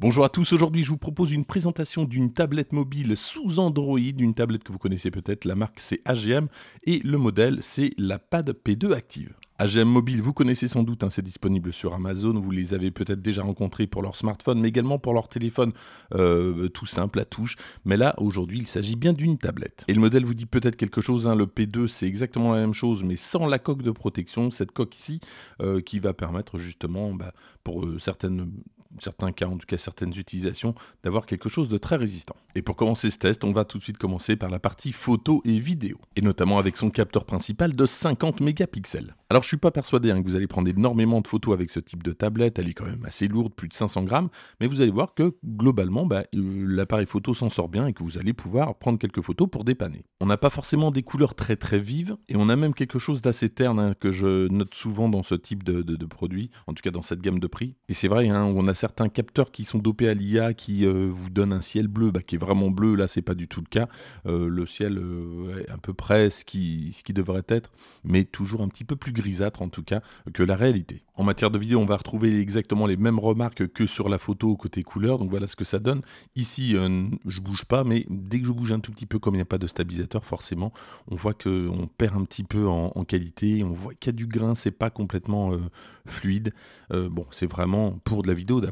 Bonjour à tous, aujourd'hui je vous propose une présentation d'une tablette mobile sous Android, une tablette que vous connaissez peut-être, la marque c'est AGM et le modèle c'est la Pad P2 Active. AGM Mobile, vous connaissez sans doute, hein, c'est disponible sur Amazon, vous les avez peut-être déjà rencontrés pour leur smartphone, mais également pour leur téléphone euh, tout simple à touche. Mais là, aujourd'hui, il s'agit bien d'une tablette. Et le modèle vous dit peut-être quelque chose, hein. le P2 c'est exactement la même chose, mais sans la coque de protection, cette coque-ci euh, qui va permettre justement, bah, pour euh, certaines certains cas, en tout cas certaines utilisations, d'avoir quelque chose de très résistant. Et pour commencer ce test, on va tout de suite commencer par la partie photo et vidéo, et notamment avec son capteur principal de 50 mégapixels. Alors je suis pas persuadé hein, que vous allez prendre énormément de photos avec ce type de tablette, elle est quand même assez lourde, plus de 500 grammes, mais vous allez voir que globalement, bah, euh, l'appareil photo s'en sort bien et que vous allez pouvoir prendre quelques photos pour dépanner. On n'a pas forcément des couleurs très très vives, et on a même quelque chose d'assez terne hein, que je note souvent dans ce type de, produit, en tout cas dans cette gamme de prix. Et c'est vrai, hein, on a certains capteurs qui sont dopés à l'IA qui euh, vous donnent un ciel bleu, bah, qui est vraiment bleu. Là, c'est pas du tout le cas. Euh, le ciel euh, est à peu près ce qui, ce qui devrait être, mais toujours un petit peu plus grisâtre en tout cas que la réalité. En matière de vidéo, on va retrouver exactement les mêmes remarques que sur la photo côté couleur. Donc voilà ce que ça donne. Ici, je bouge pas, mais dès que je bouge un tout petit peu, comme il n'y a pas de stabilisateur, forcément, on voit que on perd un petit peu en, qualité. On voit qu'il y a du grain, c'est pas complètement fluide. bon, c'est vraiment pour de la vidéo.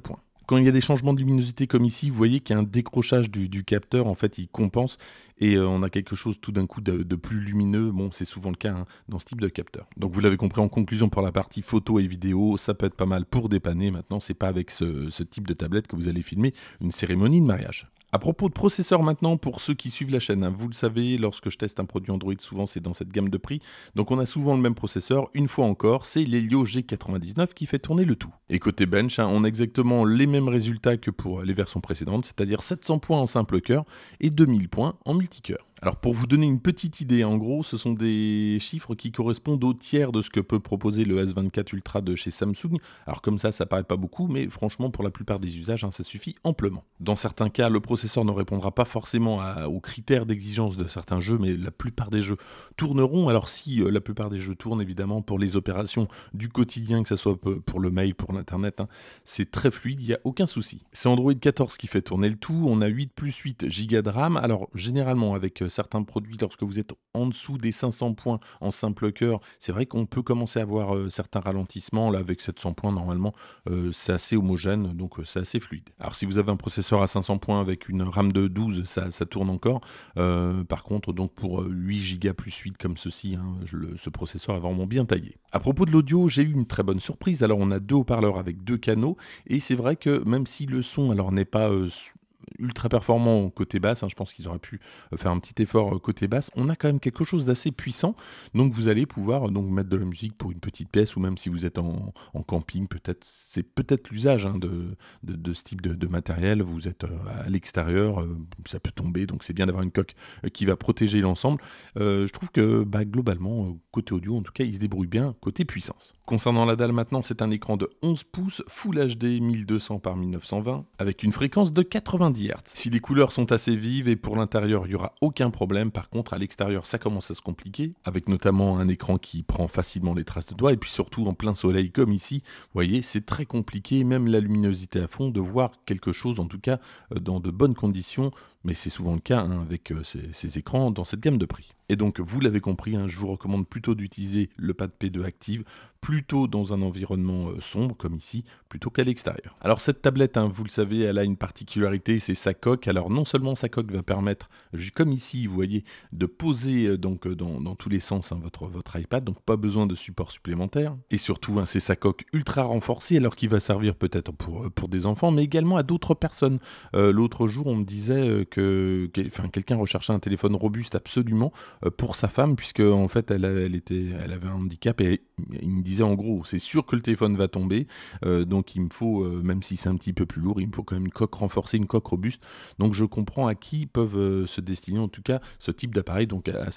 Quand il y a des changements de luminosité comme ici, vous voyez qu'un décrochage du, capteur, en fait il compense et euh, on a quelque chose tout d'un coup de, plus lumineux, bon c'est souvent le cas hein, dans ce type de capteur. Donc vous l'avez compris en conclusion pour la partie photo et vidéo, ça peut être pas mal pour dépanner, maintenant c'est pas avec ce type de tablette que vous allez filmer une cérémonie de mariage. À propos de processeurs maintenant, pour ceux qui suivent la chaîne, hein, vous le savez, lorsque je teste un produit Android, souvent c'est dans cette gamme de prix. Donc on a souvent le même processeur, une fois encore, c'est l'Helio G99 qui fait tourner le tout. Et côté bench, hein, on a exactement les mêmes résultats que pour les versions précédentes, c'est-à-dire 700 points en simple cœur et 2000 points en multicœur. Alors pour vous donner une petite idée, en gros, ce sont des chiffres qui correspondent au tiers de ce que peut proposer le S24 Ultra de chez Samsung. Alors comme ça, ça paraît pas beaucoup, mais franchement, pour la plupart des usages, hein, ça suffit amplement. Dans certains cas, le processeur ne répondra pas forcément aux critères d'exigence de certains jeux, mais la plupart des jeux tourneront. Alors si euh, la plupart des jeux tournent, évidemment, pour les opérations du quotidien, que ce soit pour le mail, pour l'Internet, hein, c'est très fluide, il n'y a aucun souci. C'est Android 14 qui fait tourner le tout, on a 8 plus 8 Go de RAM. Alors généralement, avec euh, certains produits, lorsque vous êtes en dessous des 500 points en simple cœur, c'est vrai qu'on peut commencer à avoir euh, certains ralentissements. Là, avec 700 points, normalement, c'est assez homogène, donc c'est assez fluide. Alors si vous avez un processeur à 500 points avec une RAM de 12, ça, ça tourne encore. Euh, par contre, donc pour 8 Go plus 8 comme ceci, hein, ce processeur est vraiment bien taillé. À propos de l'audio, j'ai eu une très bonne surprise. Alors on a deux haut-parleurs avec deux canaux et c'est vrai que même si le son alors n'est pas euh, ultra performant côté basse. Hein, je pense qu'ils auraient pu euh, faire un petit effort euh, côté basse. On a quand même quelque chose d'assez puissant. Donc vous allez pouvoir euh, donc mettre de la musique pour une petite pièce ou même si vous êtes en, camping, peut-être c'est peut-être l'usage hein, de, ce type de, matériel. Vous êtes à l'extérieur, ça peut tomber. Donc c'est bien d'avoir une coque qui va protéger l'ensemble. je trouve que bah, globalement côté audio, en tout cas, il se débrouille bien côté puissance. Concernant la dalle maintenant, c'est un écran de 11 pouces Full HD 1200 par 1920 avec une fréquence de 90 si les couleurs sont assez vives et pour l'intérieur, il n'y aura aucun problème. Par contre, à l'extérieur, ça commence à se compliquer, avec notamment un écran qui prend facilement les traces de doigts, et puis surtout en plein soleil comme ici, vous voyez, c'est très compliqué, même la luminosité à fond, de voir quelque chose, en tout cas euh, dans de bonnes conditions, mais c'est souvent le cas hein, avec euh, ces, écrans dans cette gamme de prix. Et donc, vous l'avez compris, hein, je vous recommande plutôt d'utiliser le Pad P2 Active plutôt dans un environnement euh, sombre comme ici, plutôt qu'à l'extérieur. Alors cette tablette, hein, vous le savez, elle a une particularité, c'est sa coque. Alors non seulement sa coque va permettre, comme ici, vous voyez, de poser euh, donc dans, tous les sens votre, votre iPad, donc pas besoin de support supplémentaire. Et surtout, c'est sa coque ultra renforcée, alors qu'il va servir peut-être pour, pour des enfants, mais également à d'autres personnes. L'autre jour, on me disait que, enfin, quelqu'un recherchait un téléphone robuste absolument euh, pour sa femme, puisque en fait elle, était, elle avait un handicap et il me disait en gros, c'est sûr que le téléphone va tomber, euh, donc il me faut, euh, même si c'est un petit peu plus lourd, il me faut quand même une coque renforcée, une coque robuste. Donc je comprends à qui peuvent se destiner en tout cas ce type d'appareil, donc à,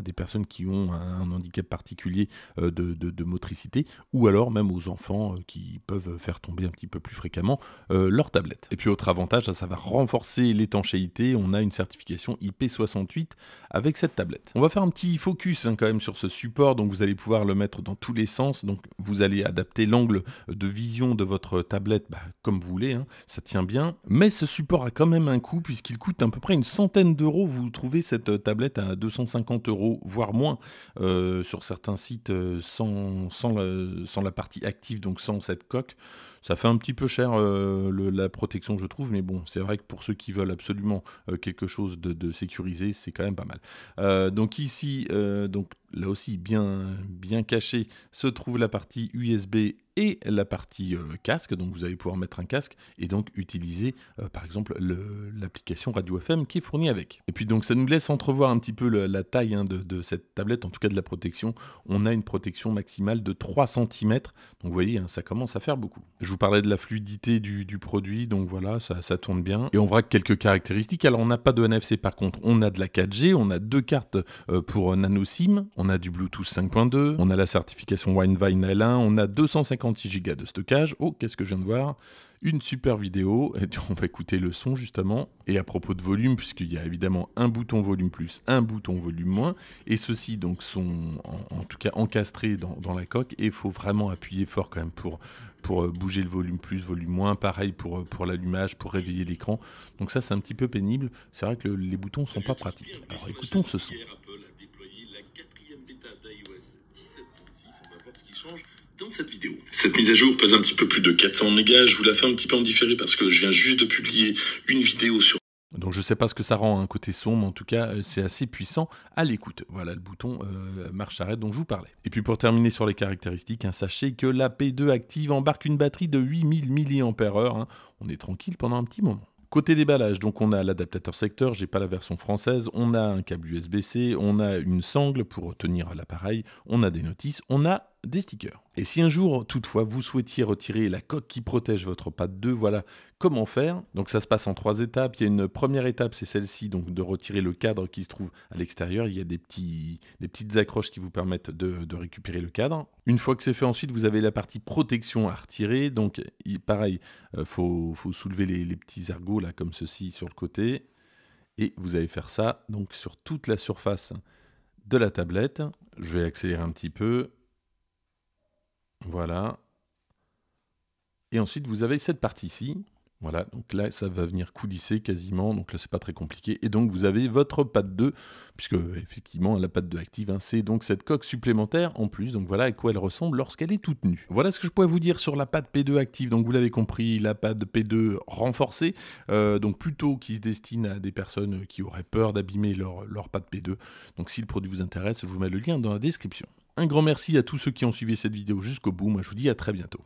des personnes qui ont un, handicap particulier de, de, motricité, ou alors même aux enfants qui peuvent faire tomber un petit peu plus fréquemment leur tablette. Et puis autre avantage, ça va renforcer l'étanchéité on a une certification IP68 avec cette tablette. On va faire un petit focus hein, quand même sur ce support, donc vous allez pouvoir le mettre dans tous les sens, donc vous allez adapter l'angle de vision de votre tablette bah, comme vous voulez, hein, ça tient bien. Mais ce support a quand même un coût puisqu'il coûte à peu près une centaine d'euros, vous trouvez cette euh, tablette à 250 euros, voire moins, euh, sur certains sites euh, sans la partie active, donc sans cette coque. Ça fait un petit peu cher euh, la protection, je trouve, mais bon, c'est vrai que pour ceux qui veulent absolument euh, quelque chose de, de sécurisé, c'est quand même pas mal. Euh, donc ici, donc là aussi bien, bien se trouve la partie USB et la partie euh, casque. Donc vous allez pouvoir mettre un casque et donc utiliser euh, par exemple l'application Radio FM qui est fournie avec. Et puis donc ça nous laisse entrevoir un petit peu la taille hein, de, cette tablette, en tout cas de la protection. On a une protection maximale de 3 cm. Donc vous voyez, hein, ça commence à faire beaucoup. Je vous parlais de la fluidité du, produit, donc voilà, ça, tourne bien. Et on verra quelques caractéristiques. Alors on n'a pas de NFC par contre, on a de la 4G, on a deux cartes euh, pour nano SIM, on a du Bluetooth 5.2, on a la certification Winevine L1, on a 256 Go de stockage. Oh, qu'est-ce que je viens de voir une super vidéo. Et on va écouter le son justement. Et à propos de volume, puisqu'il y a évidemment un bouton volume plus, un bouton volume moins, et ceux-ci donc sont en, tout cas encastrés dans, la coque. Et il faut vraiment appuyer fort quand même pour, pour euh, bouger le volume plus, volume moins. Pareil pour, euh, pour l'allumage, pour réveiller l'écran. Donc ça, c'est un petit peu pénible. C'est vrai que les boutons ne sont pas pratiques. Alors écoutons ce son. dans cette vidéo. Cette mise à jour pèse un petit peu plus de 400 mégas. Je vous la fais un petit peu en différé parce que je viens juste de publier une vidéo sur donc je sais pas ce que ça rend un hein, côté côté sombre, en tout cas euh, c'est assez puissant à l'écoute. Voilà le bouton euh, marche arrêt. dont je vous parlais. Et puis pour terminer sur les caractéristiques, hein, sachez que la P2 Active embarque une batterie de 8000 mAh. Hein. On est tranquille pendant un petit moment. Côté déballage, donc on a l'adaptateur secteur, j'ai pas la version française, on a un câble USB-C, on a une sangle pour tenir l'appareil, on a des notices, on a des stickers. Et si un jour, toutefois, vous souhaitiez retirer la coque qui protège votre pad 2, voilà comment faire. Donc ça se passe en trois étapes. Il y a une première étape, c'est celle-ci, donc de retirer le cadre qui se trouve à l'extérieur. Il y a des, petits, des petites accroches qui vous permettent de, récupérer le cadre. Une fois que c'est fait, ensuite, vous avez la partie protection à retirer. Donc pareil, il euh, faut, faut, soulever les, les petits ergots, là, comme ceci, sur le côté. Et vous allez faire ça, donc sur toute la surface de la tablette. Je vais accélérer un petit peu. Voilà. Et ensuite, vous avez cette partie-ci. Voilà, donc là, ça va venir coulisser quasiment, donc là, c'est pas très compliqué. Et donc, vous avez votre pad 2, puisque effectivement, la pad 2 active, hein, c'est donc cette coque supplémentaire en plus. Donc voilà à quoi elle ressemble lorsqu'elle est toute nue. Voilà ce que je pourrais vous dire sur la pad P2 active. Donc, vous l'avez compris, la pad P2 renforcée, euh, donc plutôt qui se destine à des personnes qui auraient peur d'abîmer leur, leur pad P2. Donc, si le produit vous intéresse, je vous mets le lien dans la description. Un grand merci à tous ceux qui ont suivi cette vidéo jusqu'au bout. Moi, je vous dis à très bientôt.